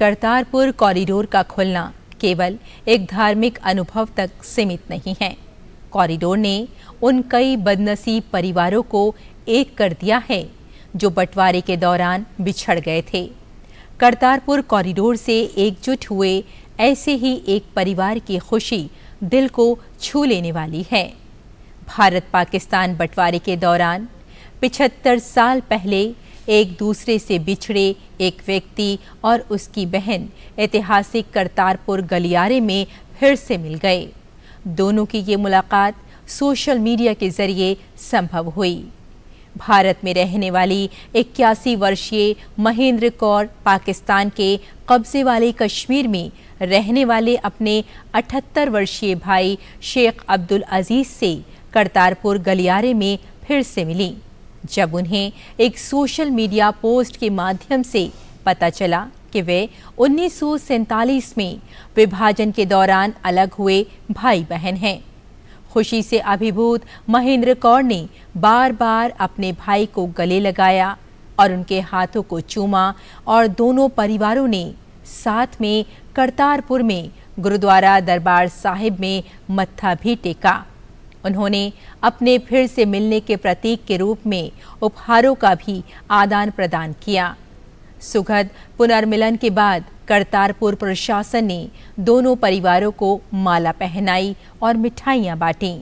Kartarpur corridor का खुलना केवल एक धार्मिक अनुभव तक सीमित नहीं है कॉरिडोर ने उन कई बदनसीब परिवारों को एक कर दिया है जो बंटवारे के दौरान बिछड़ गए थे करतारपुर कॉरिडोर से एकजुट हुए ऐसे ही एक परिवार की खुशी दिल को छू लेने वाली है भारत पाकिस्तान बंटवारे के दौरान पिछहत्तर साल पहले एक दूसरे से बिछड़े एक व्यक्ति और उसकी बहन ऐतिहासिक करतारपुर गलियारे में फिर से मिल गए दोनों की ये मुलाकात सोशल मीडिया के जरिए संभव हुई भारत में रहने वाली इक्यासी वर्षीय महेंद्र कौर पाकिस्तान के कब्जे वाले कश्मीर में रहने वाले अपने 78 वर्षीय भाई शेख अब्दुल अजीज़ से करतारपुर गलियारे में फिर से मिली जब उन्हें एक सोशल मीडिया पोस्ट के माध्यम से पता चला कि वे उन्नीस में विभाजन के दौरान अलग हुए भाई बहन हैं खुशी से अभिभूत महेंद्र कौर ने बार बार अपने भाई को गले लगाया और उनके हाथों को चूमा और दोनों परिवारों ने साथ में करतारपुर में गुरुद्वारा दरबार साहिब में मत्था भी टेका उन्होंने अपने फिर से मिलने के प्रतीक के रूप में उपहारों का भी आदान प्रदान किया सुखद पुनर्मिलन के बाद करतारपुर प्रशासन ने दोनों परिवारों को माला पहनाई और मिठाइयाँ बांटी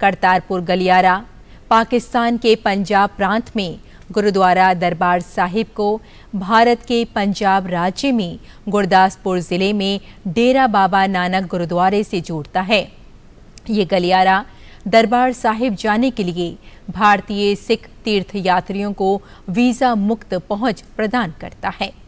करतारपुर गलियारा पाकिस्तान के पंजाब प्रांत में गुरुद्वारा दरबार साहिब को भारत के पंजाब राज्य में गुरदासपुर ज़िले में डेरा बाबा नानक गुरुद्वारे से जोड़ता है ये गलियारा दरबार साहिब जाने के लिए भारतीय सिख तीर्थयात्रियों को वीज़ा मुक्त पहुंच प्रदान करता है